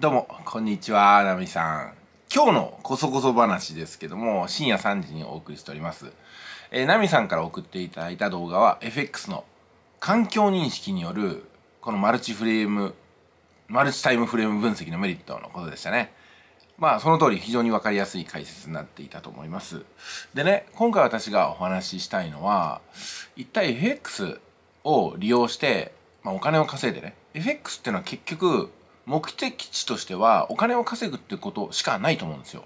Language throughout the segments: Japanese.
どうも、こんにちは、なみさん。今日のこそこそ話ですけども、深夜3時にお送りしております。えー、ナミさんから送っていただいた動画は FX の環境認識によるこのマルチフレーム、マルチタイムフレーム分析のメリットのことでしたね。まあその通り非常に分かりやすい解説になっていたと思います。でね、今回私がお話ししたいのは、一体 FX を利用して、まあ、お金を稼いでね、FX っていうのは結局目的地としてはお金を稼ぐってことしかないと思うんですよ。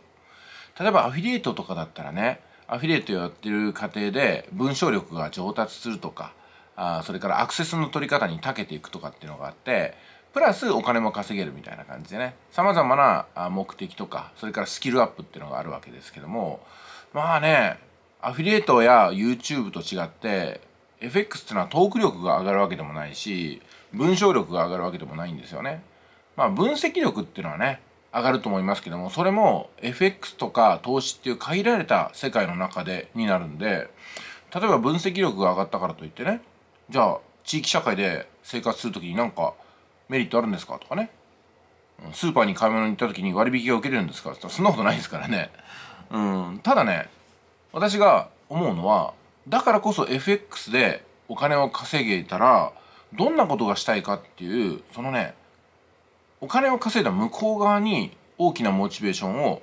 例えばアフィリエイトとかだったらね、アフィリエイトやってる過程で文章力が上達するとか、あそれからアクセスの取り方に長けていくとかっていうのがあって、プラスお金も稼げるみたいな感じでね、様々な目的とか、それからスキルアップっていうのがあるわけですけども、まあね、アフィリエイトや YouTube と違って、FX っていうのはトーク力が上がるわけでもないし、文章力が上がるわけでもないんですよね。まあ、分析力っていうのはね上がると思いますけどもそれも FX とか投資っていう限られた世界の中でになるんで例えば分析力が上がったからといってねじゃあ地域社会で生活する時になんかメリットあるんですかとかねスーパーに買い物に行った時に割引が受けれるんですかって言ったらそんなことないですからねうんただね私が思うのはだからこそ FX でお金を稼げたらどんなことがしたいかっていうそのねお金を稼いだ向こう側に大きなモチベーションを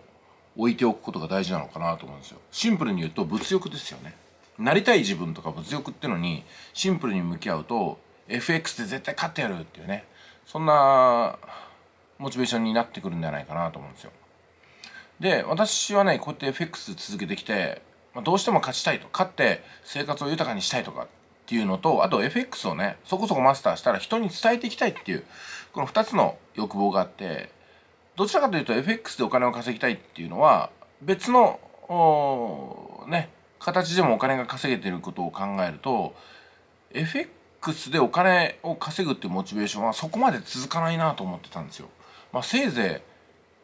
置いておくことが大事なのかなと思うんですよシンプルに言うと物欲ですよねなりたい自分とか物欲ってのにシンプルに向き合うと FX で絶対勝ってやるっていうねそんなモチベーションになってくるんじゃないかなと思うんですよで私はねこうやって FX 続けてきて、まあ、どうしても勝ちたいと勝って生活を豊かにしたいとかっていうのとあと FX をねそこそこマスターしたら人に伝えていきたいっていうこの2つの欲望があってどちらかというと FX でお金を稼ぎたいっていうのは別のね形でもお金が稼げてることを考えると FX でお金を稼ぐっていうモチベーションはそこまで続かないなと思ってたんですよ。まあ、せいぜい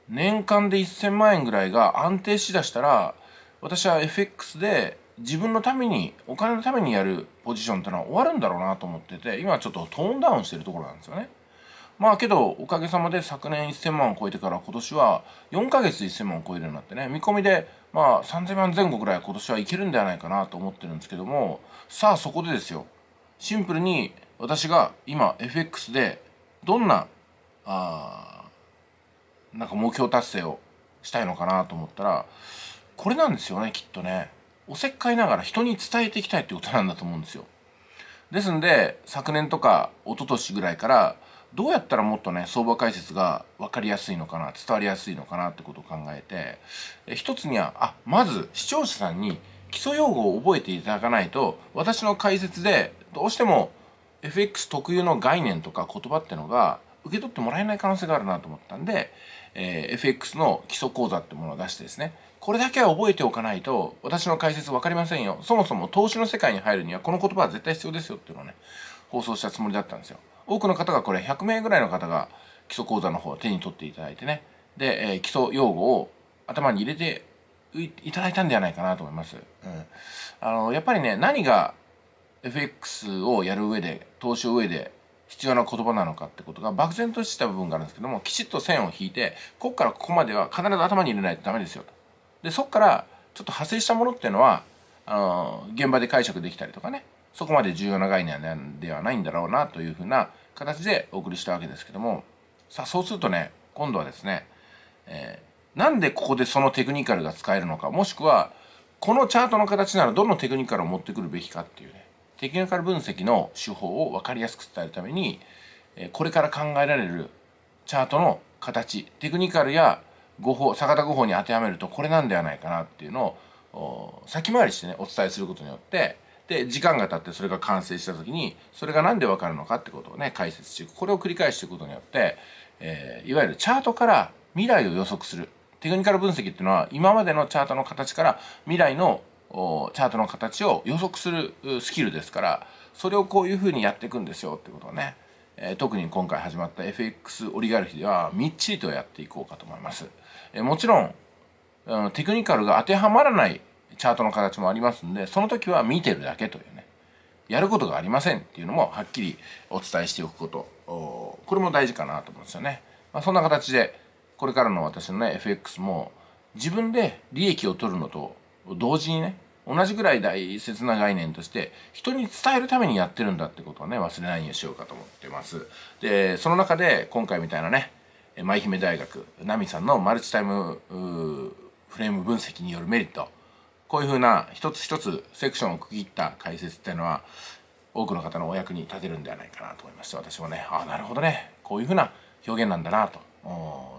年間で1000万円ぐらいが安定しだしたら私は FX で自分のためにお金のためにやるポジションってのは終わるんだろうなと思ってて今ちょっとトーンダウンしてるところなんですよね。まあけどおかげさまで昨年1000万を超えてから今年は4ヶ月で1000万を超えるようになってね見込みでまあ3000万前後ぐらい今年はいけるんではないかなと思ってるんですけどもさあそこでですよシンプルに私が今 FX でどんなあなんか目標達成をしたいのかなと思ったらこれなんですよねきっとねおせっかいながら人に伝えていきたいってことなんだと思うんですよですんで昨年とか一昨年ぐらいからどうやったらもっとね相場解説が分かりやすいのかな伝わりやすいのかなってことを考えてえ一つにはあまず視聴者さんに基礎用語を覚えていただかないと私の解説でどうしても FX 特有の概念とか言葉ってのが受け取ってもらえない可能性があるなと思ったんで、えー、FX の基礎講座ってものを出してですねこれだけは覚えておかないと私の解説分かりませんよそもそも投資の世界に入るにはこの言葉は絶対必要ですよっていうのをね放送したつもりだったんですよ。多くの方がこれ100名ぐらいの方が基礎講座の方を手に取っていただいてねで、えー、基礎用語を頭に入れていただいたんではないかなと思います。うん、あのやっぱりね何が FX をやる上で投資を上で必要な言葉なのかってことが漠然とした部分があるんですけどもきちっと線を引いてここからここまでは必ず頭に入れないとダメですよと。でそこからちょっと派生したものっていうのはあの現場で解釈できたりとかねそこまで重要な概念ではないんだろうなというふうな形でお送りしたわけですけどもさあそうするとね今度はですね、えー、なんでここでそのテクニカルが使えるのかもしくはこのチャートの形ならどのテクニカルを持ってくるべきかっていうねテクニカル分析の手法を分かりやすく伝えるためにこれから考えられるチャートの形テクニカルや語法坂田語法に当てはめるとこれなんではないかなっていうのを先回りしてねお伝えすることによってで時間が経ってそれが完成した時にそれが何で分かるのかってことをね解説していくこれを繰り返していくことによって、えー、いわゆるチャートから未来を予測するテクニカル分析っていうのは今までのチャートの形から未来のチャートの形を予測するスキルですからそれをこういうふうにやっていくんですよってことをね、えー、特に今回始まった FX オリガルヒではみっちりとやっていこうかと思います。えー、もちろん、うん、テクニカルが当てはまらないチャートの形もありますんでその時は見てるだけというねやることがありませんっていうのもはっきりお伝えしておくことこれも大事かなと思うんですよね、まあ、そんな形でこれからの私のね FX も自分で利益を取るのと同時にね同じぐらい大切な概念として人に伝えるためにやってるんだってことをね忘れないようにしようかと思ってますでその中で今回みたいなね舞姫大学奈美さんのマルチタイムフレーム分析によるメリットこういうふうな一つ一つセクションを区切った解説っていうのは多くの方のお役に立てるんではないかなと思いまして私もねああなるほどねこういうふうな表現なんだなと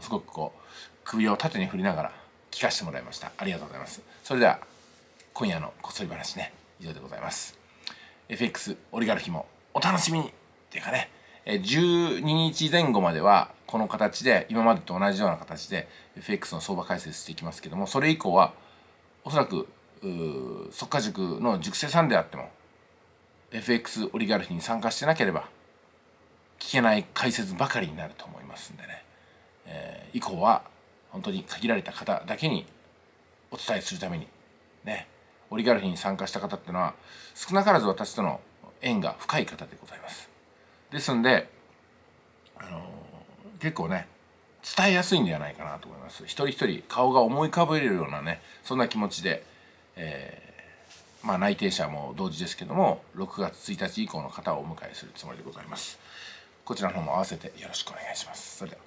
すごくこう首を縦に振りながら聞かせてもらいましたありがとうございますそれでは今夜のこっそり話ね以上でございます FX オリガルヒもお楽しみにっていうかね12日前後まではこの形で今までと同じような形で FX の相場解説していきますけどもそれ以降はおそらく即価塾の塾生さんであっても FX オリガルヒに参加してなければ聞けない解説ばかりになると思いますんでね、えー、以降は本当に限られた方だけにお伝えするためにねオリガルヒに参加した方ってのは少なからず私との縁が深い方でございますですんで、あのー、結構ね伝えやすいんではないかなと思います一人一人顔が思い浮かべるようなねそんな気持ちでえー、まあ、内定者も同時ですけども6月1日以降の方をお迎えするつもりでございますこちらの方も合わせてよろしくお願いしますそれでは